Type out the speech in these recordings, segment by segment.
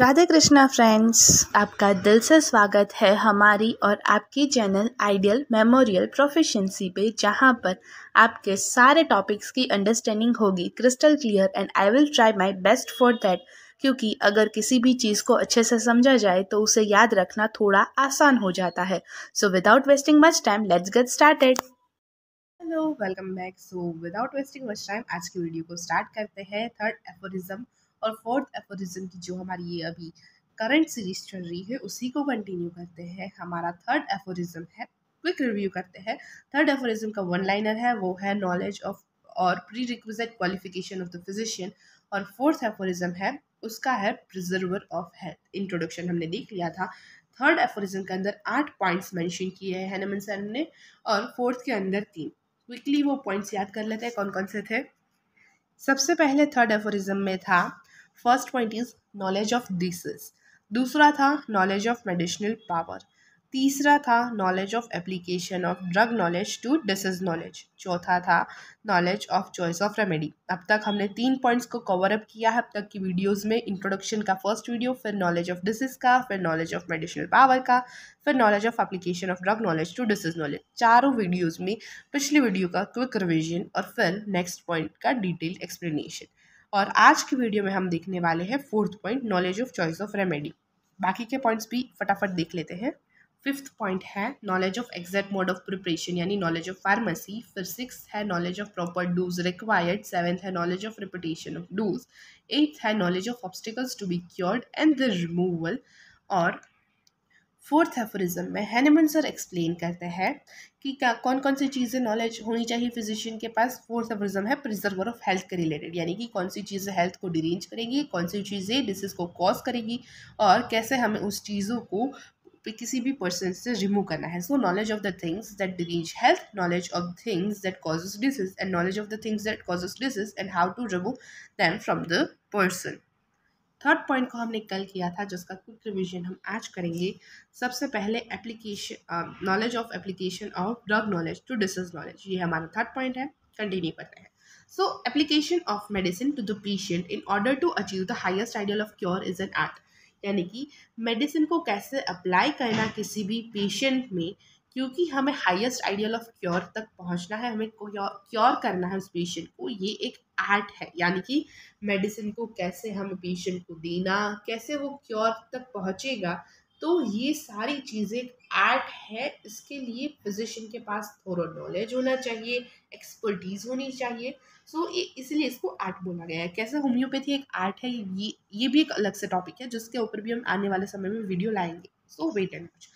Radhe Krishna friends आपका दिल से स्वागत है हमारी और आपकी चैनल आइडियल मेमोरियल प्रोफिशिएंसी पे जहाँ पर आपके सारे टॉपिक्स की अंडरस्टैंडिंग होगी crystal clear and I will try my best for that क्योंकि अगर किसी भी चीज़ को अच्छे से समझा जाए तो उसे याद रखना थोड़ा आसान हो जाता है so without wasting much time let's get started hello welcome back so without wasting much time आज की वीडियो को स्टार्ट करते हैं थर्ड एफोरिज्म और फोर्थ एफोरिज्म की जो हमारी ये अभी करंट सीरीज चल रही है उसी को कंटिन्यू करते हैं हमारा थर्ड एफोरिज्म है क्विक रिव्यू करते हैं थर्ड एफोरिज्म का वन लाइनर है वो है नॉलेज ऑफ और prerequisite qualification of the physician और फोर्थ एफोरिज्म है उसका है प्रिजर्वर ऑफ हेल्थ इंट्रोडक्शन हमने देख लिया था थर्ड एफोरिज्म के अंदर आठ पॉइंट्स मेंशन किए हैं हेनमन सर ने और फोर्थ के अंदर तीन क्विकली वो पॉइंट्स याद कर लेते हैं कौन कौन से थे सबसे पहले थर्ड एफोरिज्म में था first point is knowledge of disease दूसरा था नॉलेज ऑफ मेडिसिनल पावर तीसरा था knowledge of application of drug knowledge to disease knowledge चौथा था knowledge of choice of remedy अब तक हमने तीन पॉइंट्स को कवर अप किया है अब तक की वीडियोस में इंट्रोडक्शन का फर्स्ट वीडियो फिर नॉलेज ऑफ डिसीज का फिर नॉलेज ऑफ मेडिसिनल पावर का फिर knowledge of application of drug knowledge to disease knowledge चारों वीडियोज़ में पिछले वीडियो का क्विक रिविजन और फिर नेक्स्ट पॉइंट का डिटेल एक्सप्लेनेशन और आज की वीडियो में हम देखने वाले हैं fourth point knowledge of choice of remedy बाकी के पॉइंट्स भी फटाफट देख लेते हैं फिफ्थ पॉइंट है knowledge of exact mode of preparation यानी नॉलेज ऑफ फार्मेसी फिर सिक्स है knowledge of proper dose required seventh है knowledge of repetition of dose eighth है knowledge of obstacles to be cured and the removal और fourth aphorism में Hahnemann sir explain करते हैं कि क्या कौन कौन सी चीज़ें नॉलेज होनी चाहिए फिजिशियन के पास फोर्थ एफोरिज्म है प्रिजर्वर ऑफ हेल्थ के रिलेटेड यानी कि कौन सी चीज़ें हेल्थ को डिरेंज करेंगी कौन सी चीज़ें डिसीज को कॉज करेगी और कैसे हमें उस चीज़ों को किसी भी पर्सन से रिमूव करना है so knowledge of the things that derange health knowledge of things that causes disease and knowledge of the things that causes disease and how to remove them from the person third point को हमने कल किया था जिसका quick revision हम आज करेंगे सबसे पहले application knowledge of application of drug knowledge to disease knowledge ये हमारा थर्ड पॉइंट है कंटिन्यू कर रहे हैं so application of medicine to the patient in order to achieve the highest ideal of cure is an art यानी कि medicine को कैसे अप्लाई करना किसी भी पेशेंट में क्योंकि हमें हाईएस्ट आइडियल ऑफ क्योर तक पहुंचना है हमें क्योर करना है उस पेशेंट को ये एक आर्ट है यानी कि मेडिसिन को कैसे हम पेशेंट को देना कैसे वो क्योर तक पहुंचेगा तो ये सारी चीज़ें एक आर्ट है इसके लिए फिजिशियन के पास थोड़ा नॉलेज होना चाहिए एक्सपर्टीज़ होनी चाहिए सो so, इसलिए इसको आर्ट बोला गया है कैसे होम्योपैथी एक आर्ट है ये ये भी एक अलग से टॉपिक है जिसके ऊपर भी हम आने वाले समय में वीडियो लाएंगे so wait and watch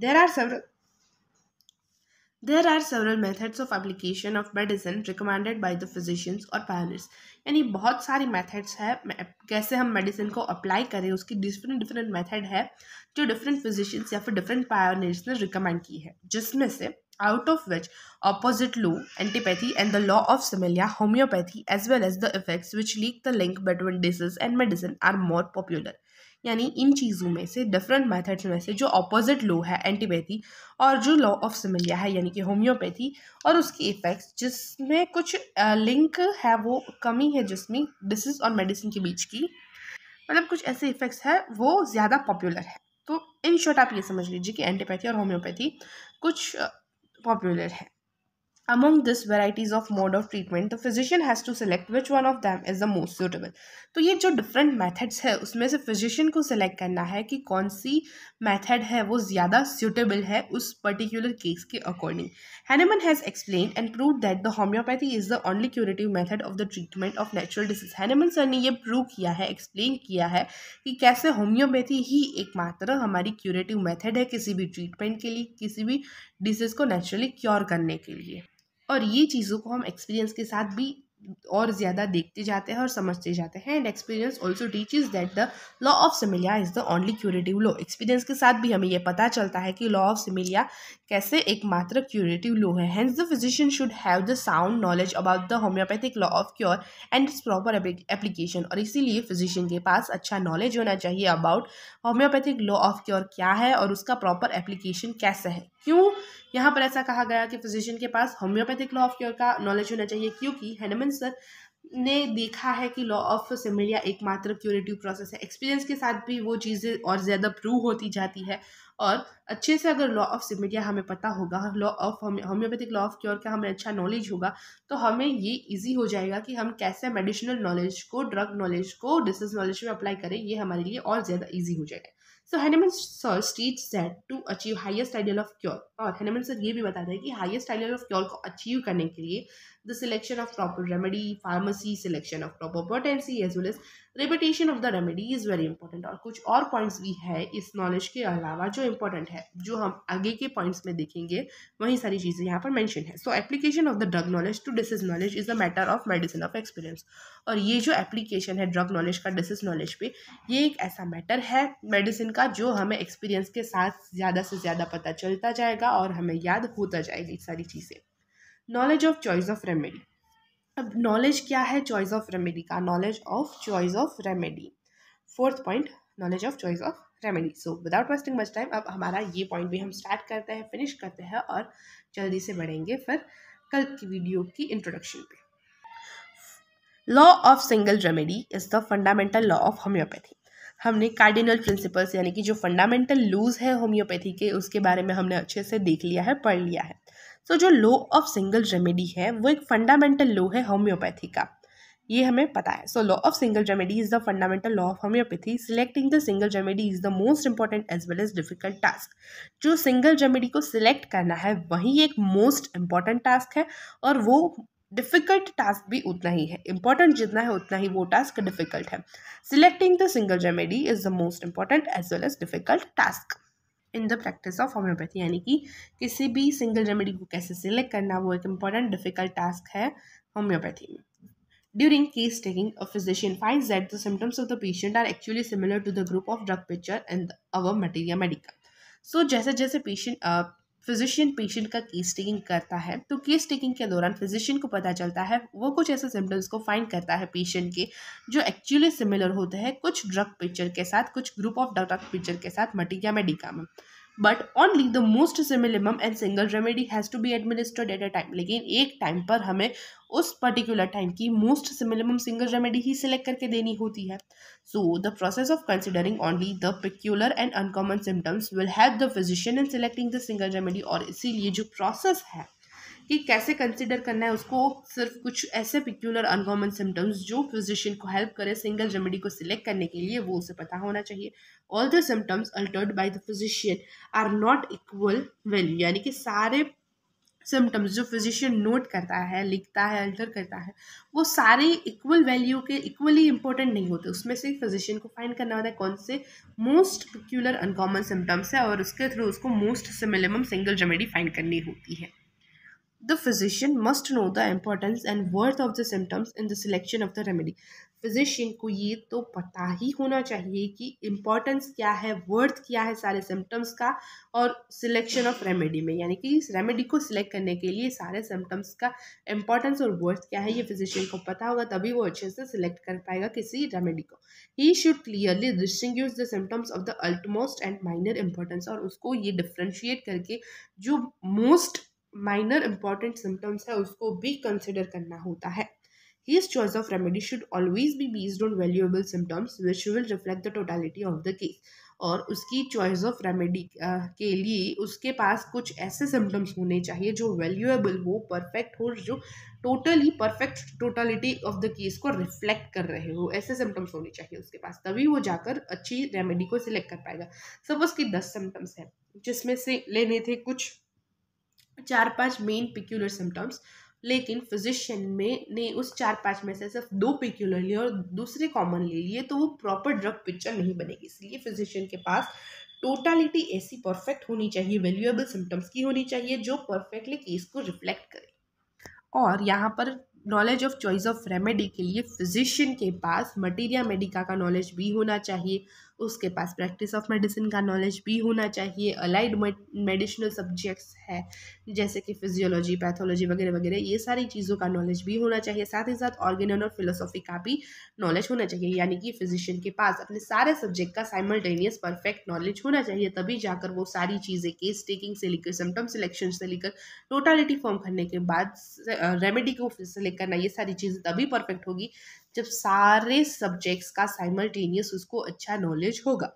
there are several there are several methods of application of medicine recommended by the physicians और पायनर्स यानी बहुत सारी मैथड्स हैं कैसे हम मेडिसिन को अप्लाई करें उसकी डिफरेंट डिफरेंट मैथड है जो डिफरेंट फिजिशियंस या फिर डिफरेंट पायोनर्स ने रिकमेंड की है जिसमें से out of which opposite law antipathy and the law of similia homeopathy as well as the effects which leak the link between disease and medicine are more popular यानी इन चीज़ों में से डिफरेंट मेथड्स में से जो अपोजिट लो है antipathy और जो लॉ ऑफ सिमिलिया है यानी कि होम्योपैथी और उसकी इफ़ेक्ट्स जिसमें कुछ लिंक है वो कमी है जिसमें डिसीज और मेडिसिन के बीच की मतलब कुछ ऐसे इफ़ेक्ट्स है वो ज़्यादा पॉपुलर है तो इन शॉर्ट आप ये समझ लीजिए कि एंटीपैथी और होम्योपैथी कुछ पॉपुलर है among this varieties of mode of treatment the physician has to select which one of them is the most suitable तो ये जो डिफरेंट मैथड्स है उसमें से फिजिशियन को सेलेक्ट करना है कि कौन सी मैथड है वो ज़्यादा सूटेबल है उस पर्टिकुलर केस के according Hahnemann has explain and prove that the homeopathy is the only curative method of the treatment of natural disease Hahnemann sir ने यह प्रूव किया है एक्सप्लेन किया है कि कैसे होम्योपैथी ही एकमात्र हमारी क्यूरेटिव मैथड है किसी भी ट्रीटमेंट के लिए किसी भी डिसीज को नेचुरली क्योर करने के लिए और ये चीज़ों को हम एक्सपीरियंस के साथ भी और ज़्यादा देखते जाते हैं और समझते जाते हैं and experience also teaches that the law of similia is the only curative law experience के साथ भी हमें यह पता चलता है कि लॉ ऑफ सिमिलिया कैसे एकमात्र क्यूरेटिव लॉ है hence the physician should have the sound knowledge about the homeopathic law of cure and its proper application और इसीलिए फिजिशियन के पास अच्छा नॉलेज होना चाहिए about homeopathic law of cure क्या है और उसका प्रॉपर एप्लीकेशन कैसे है क्यों यहाँ पर ऐसा कहा गया कि फिजिशियन के पास होम्योपैथिक लॉ ऑफ क्योर का नॉलेज होना चाहिए क्योंकि हेनमन सर ने देखा है कि लॉ ऑफ सिमिलिया एकमात्र क्यूरेटिव प्रोसेस है एक्सपीरियंस के साथ भी वो चीज़ें और ज़्यादा प्रूव होती जाती है और अच्छे से अगर लॉ ऑफ सिमिलिया हमें पता होगा law of homeopathic law of cure का हमें अच्छा नॉलेज होगा तो हमें ये इजी हो जाएगा कि हम कैसे मेडिसिनल नॉलेज को ड्रग नॉलेज को डिस नॉलेज में अप्लाई करें ये हमारे लिए और ज़्यादा ईजी हो जाएगा so Hahnemann sir stage set to achieve highest ideal of cure और हैनेमन सर ये भी बताते हैं कि हाईएस्ट आइडियल ऑफ क्योर को अचीव करने के लिए the selection of proper remedy pharmacy selection of proper potency as well as repetition of the remedy is very important और कुछ और पॉइंट्स भी है इस नॉलेज के अलावा जो इंपॉर्टेंट है जो हम आगे के पॉइंट्स में देखेंगे वही सारी चीज़ें यहाँ पर मेंशन है so application of the drug knowledge to disease knowledge is a matter of medicine of experience और ये जो एप्लीकेशन है ड्रग नॉलेज का डिसीज नॉलेज पे ये एक ऐसा मैटर है मेडिसिन का जो हमें एक्सपीरियंस के साथ ज़्यादा से ज़्यादा पता चलता जाएगा और हमें याद होता जाएगी सारी चीज़ें knowledge of choice of remedy अब नॉलेज क्या है चॉइस ऑफ रेमेडी का knowledge of choice of remedy fourth point knowledge of choice of remedy so without wasting much time अब हमारा ये पॉइंट भी हम स्टार्ट करते हैं फिनिश करते हैं और जल्दी से बढ़ेंगे फिर कल की वीडियो की इंट्रोडक्शन पे law of single remedy is the fundamental law of homeopathy हमने कार्डिनल प्रिंसिपल्स यानी कि जो फंडामेंटल लूज है होम्योपैथी के उसके बारे में हमने अच्छे से देख लिया है पढ़ लिया है सो so, जो लॉ ऑफ सिंगल रेमेडी है वो एक फंडामेंटल लॉ है होम्योपैथी का ये हमें पता है so law of single remedy is the fundamental law of homeopathy selecting the single remedy is the most important as well as difficult task जो सिंगल रेमेडी को सिलेक्ट करना है वही एक मोस्ट इम्पॉर्टेंट टास्क है और वो डिफिकल्ट टास्क भी उतना ही है इंपॉर्टेंट जितना है उतना ही वो टास्क डिफिकल्ट है selecting the single remedy is the most important as well as difficult task in the practice of homeopathy यानी कि किसी भी सिंगल रेमेडी को कैसे सिलेक्ट करना वो एक इम्पॉर्टेंट डिफिकल्ट टास्क है होम्योपैथी में during case taking a physician find that the symptoms of the patient are actually similar to the group of drug picture and our materia medical so जैसे जैसे patient physician patient का case taking करता है तो case taking के दौरान physician को पता चलता है वो कुछ ऐसे सिम्टम्स को फाइंड करता है पेशेंट के जो एक्चुअली सिमिलर होते हैं कुछ ड्रग पिक्चर के साथ कुछ ग्रुप ऑफ ड्रग पिक्चर के साथ मटिया मेडिका में but only the most similimum and single remedy has to be administered at a time लेकिन एक टाइम पर हमें उस पर्टिकुलर टाइम की मोस्ट सिमिलिमम सिंगल रेमेडी ही सिलेक्ट करके देनी होती है so the process of considering only the peculiar and uncommon symptoms will have the physician in selecting the single remedy और इसीलिए जो प्रोसेस है कि कैसे कंसिडर करना है उसको सिर्फ कुछ ऐसे पिक्यूलर अनकॉमन सिम्टम्स जो फिजिशियन को हेल्प करे सिंगल रेमेडी को सिलेक्ट करने के लिए वो उसे पता होना चाहिए all the symptoms altered by the physician are not equal value यानी कि सारे सिम्टम्स जो फिजिशियन नोट करता है लिखता है अल्टर करता है वो सारे इक्वल वैल्यू के इक्वली इंपॉर्टेंट नहीं होते उसमें से फिजिशियन को फाइंड करना होता है कौन से मोस्ट पिक्यूलर अनकॉमन सिम्टम्स है और उसके थ्रू उसको मोस्ट से मिनिमम सिंगल रेमेडी फाइंड करनी होती है the physician must know the importance and worth of the symptoms in the selection of the remedy physician को ये तो पता ही होना चाहिए कि इम्पोर्टेंस क्या है वर्थ क्या है सारे सिम्टम्स का और सिलेक्शन ऑफ रेमेडी में यानी कि इस रेमेडी को सिलेक्ट करने के लिए सारे सिम्टम्स का इम्पोर्टेंस और वर्थ क्या है ये फिजिशियन को पता होगा तभी वो अच्छे से सिलेक्ट कर पाएगा किसी रेमेडी को ही should clearly distinguish the symptoms of the utmost and minor importance और उसको ये डिफ्रेंशिएट करके जो मोस्ट माइनर इम्पॉर्टेंट सिम्टम्स है उसको भी कंसिडर करना होता है His choice of remedy should always be based on valuable symptoms which will reflect the totality of the case और उसकी चॉइस ऑफ रेमेडी के लिए उसके पास कुछ ऐसे सिम्टम्स होने चाहिए जो वैल्यूएबल हो परफेक्ट हो जो totally perfect totality of the case को रिफ्लेक्ट कर रहे हो ऐसे सिम्टम्स होने चाहिए उसके पास तभी वो जाकर अच्छी रेमेडी को सिलेक्ट कर पाएगा सपोज कि दस सिम्टम्स हैं जिसमें से लेने थे कुछ चार पांच मेन पिक्यूलर सिम्टम्स लेकिन फिजिशियन में ने उस चार पांच में से सिर्फ दो पिक्यूलर लिए और दूसरे कॉमन ले लिए तो वो प्रॉपर ड्रग पिक्चर नहीं बनेगी इसलिए फिजिशियन के पास टोटालिटी ऐसी परफेक्ट होनी चाहिए वैल्यूएबल सिम्टम्स की होनी चाहिए जो परफेक्टली केस को रिफ्लेक्ट करे और यहाँ पर knowledge of choice of remedy के लिए फिजिशियन के पास मटीरिया मेडिका का नॉलेज भी होना चाहिए उसके पास प्रैक्टिस ऑफ मेडिसिन का नॉलेज भी होना चाहिए अलाइड मेडिसिनल सब्जेक्ट्स है जैसे कि फिजियोलॉजी पैथोलॉजी वगैरह वगैरह ये सारी चीज़ों का नॉलेज भी होना चाहिए साथ ही साथ ऑर्गेनन और फिलोसॉफी का भी नॉलेज होना चाहिए यानी कि फिजिशियन के पास अपने सारे सब्जेक्ट का साइमल्टेनियस परफेक्ट नॉलेज होना चाहिए तभी जाकर वो सारी चीज़ें केस टेकिंग से लेकर सिम्टम सिलेक्शन से लेकर टोटालिटी फॉर्म करने के बाद रेमेडी को फिर से लेकर ना ये सारी चीज़ें तभी परफेक्ट होगी जब सारे सब्जेक्ट्स का साइमल्टेनियस उसको अच्छा नॉलेज होगा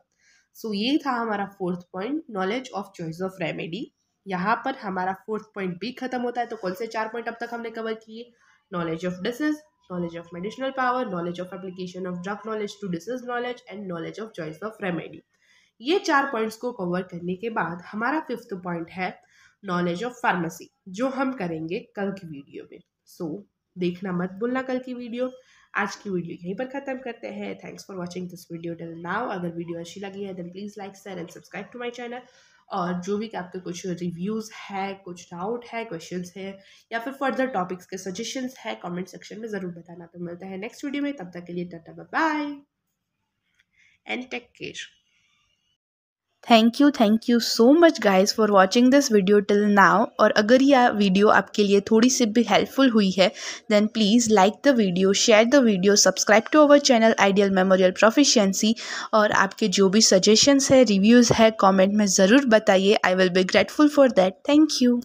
सो so, ये था हमारा fourth point knowledge of choice of remedy यहाँ पर हमारा फोर्थ पॉइंट भी खत्म होता है तो कौन से चार पॉइंट अब तक हमने कवर किए knowledge of disease knowledge of medicinal power knowledge of application of drug knowledge to disease knowledge and knowledge of choice of remedy ये चार पॉइंट्स को कवर करने के बाद हमारा फिफ्थ पॉइंट है नॉलेज ऑफ फार्मेसी जो हम करेंगे कल की वीडियो में सो so, देखना मत भूलना कल की वीडियो आज की वीडियो यहीं पर ख़त्म करते हैं thanks for watching this video till now अगर वीडियो अच्छी लगी है then please like share and subscribe to my channel और जो भी आपके कुछ रिव्यूज़ है कुछ डाउट है क्वेश्चन है या फिर फर्दर टॉपिक्स के सजेशंस है कमेंट सेक्शन में ज़रूर बताना तो मिलता है नेक्स्ट वीडियो में तब तक के लिए tata bye and take care thank you thank you so much guys for watching this video till now और अगर यह वीडियो आपके लिए थोड़ी सी भी हेल्पफुल हुई है then please like the video share the video subscribe to our channel ideal memorial proficiency और आपके जो भी सजेशंस है रिव्यूज़ है कॉमेंट में ज़रूर बताइए I will be grateful for that thank you